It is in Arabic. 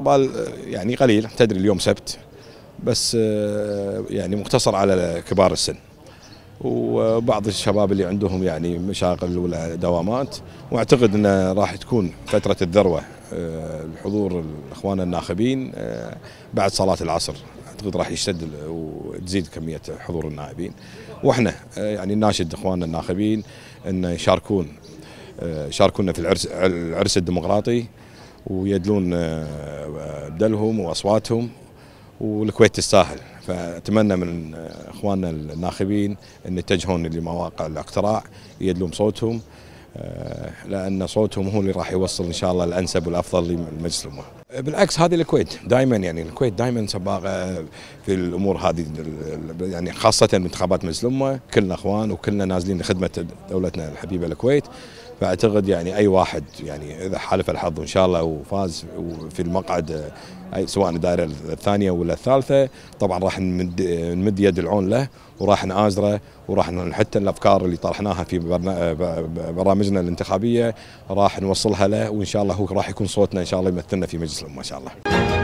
الاقبال يعني قليل تدري اليوم سبت بس آه، يعني مقتصر على كبار السن وبعض الشباب اللي عندهم يعني مشاغل ولا دوامات واعتقد انه راح تكون فتره الذروه الحضور آه، الاخوان الناخبين آه، بعد صلاه العصر اعتقد راح يشتد وتزيد كميه حضور النائبين واحنا يعني ناشد اخواننا الناخبين ان يشاركون شاركونا في العرس العرس الديمقراطي ويدلون بدلهم واصواتهم والكويت تستاهل فاتمنى من اخواننا الناخبين ان يتجهون لمواقع الاقتراع يدلون صوتهم آه، لان صوتهم هو اللي راح يوصل ان شاء الله الانسب والافضل لمجلس الامه. بالعكس هذه الكويت دائما يعني الكويت دائما سباقه في الامور هذه يعني خاصه انتخابات مجلس الامه كلنا اخوان وكلنا نازلين لخدمه دولتنا الحبيبه الكويت فاعتقد يعني اي واحد يعني اذا حالف الحظ ان شاء الله وفاز في المقعد سواء الدائره الثانيه ولا الثالثه طبعا راح نمد, نمد يد العون له وراح نآزره وراح حتى الافكار اللي طرحناها في برامجنا الانتخابيه راح نوصلها له وان شاء الله هو راح يكون صوتنا ان شاء الله يمثلنا في مجلس الامه ان شاء الله.